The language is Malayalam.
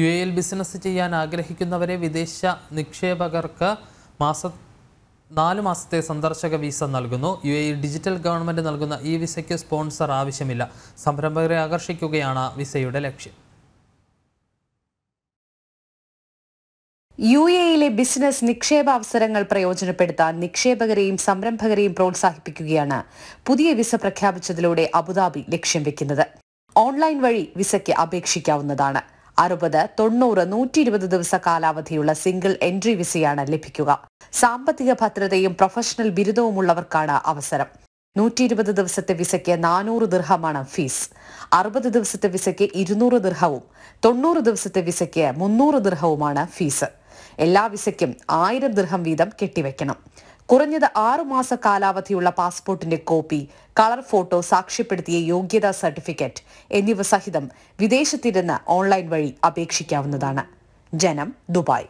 യു എയിൽ ബിസിനസ് ചെയ്യാൻ ആഗ്രഹിക്കുന്നവരെ വിദേശ നിക്ഷേപകർക്ക് മാസ നാല് മാസത്തെ സന്ദർശക വിസ നൽകുന്നു യു എ ഡിജിറ്റൽ ഗവൺമെൻറ് നൽകുന്ന ഈ വിസയ്ക്ക് സ്പോൺസർ ആവശ്യമില്ല സംരംഭകരെ ആകർഷിക്കുകയാണ് വിസയുടെ ലക്ഷ്യം യു എയിലെ ബിസിനസ് നിക്ഷേപ അവസരങ്ങൾ പ്രയോജനപ്പെടുത്താൻ നിക്ഷേപകരെയും സംരംഭകരെയും പ്രോത്സാഹിപ്പിക്കുകയാണ് പുതിയ വിസ പ്രഖ്യാപിച്ചതിലൂടെ അബുദാബി ലക്ഷ്യം വെക്കുന്നത് ഓൺലൈൻ വഴി വിസയ്ക്ക് അപേക്ഷിക്കാവുന്നതാണ് അറുപത് തൊണ്ണൂറ് നൂറ്റി ഇരുപത് ദിവസ കാലാവധിയുള്ള സിംഗിൾ എൻട്രി വിസയാണ് ലഭിക്കുക സാമ്പത്തിക ഭദ്രതയും പ്രൊഫഷണൽ ബിരുദവുമുള്ളവർക്കാണ് അവസരം നൂറ്റി ഇരുപത് ദിവസത്തെ വിസയ്ക്ക് നാനൂറ് ദിർഹമാണ് ഫീസ് അറുപത് ദിവസത്തെ വിസയ്ക്ക് ഇരുന്നൂറ് ദിർഹവും തൊണ്ണൂറ് ദിവസത്തെ വിസയ്ക്ക് മുന്നൂറ് ദിർഹവുമാണ് ഫീസ് എല്ലാ വിസയ്ക്കും ആയിരം ദൃഹം വീതം കെട്ടിവെക്കണം കുറഞ്ഞത് ആറുമാസ കാലാവധിയുള്ള പാസ്പോർട്ടിന്റെ കോപ്പി കളർ ഫോട്ടോ സാക്ഷ്യപ്പെടുത്തിയ യോഗ്യതാ സർട്ടിഫിക്കറ്റ് എന്നിവ സഹിതം വിദേശത്തിരുന്ന് ഓൺലൈൻ വഴി അപേക്ഷിക്കാവുന്നതാണ് ജനം ദുബായ്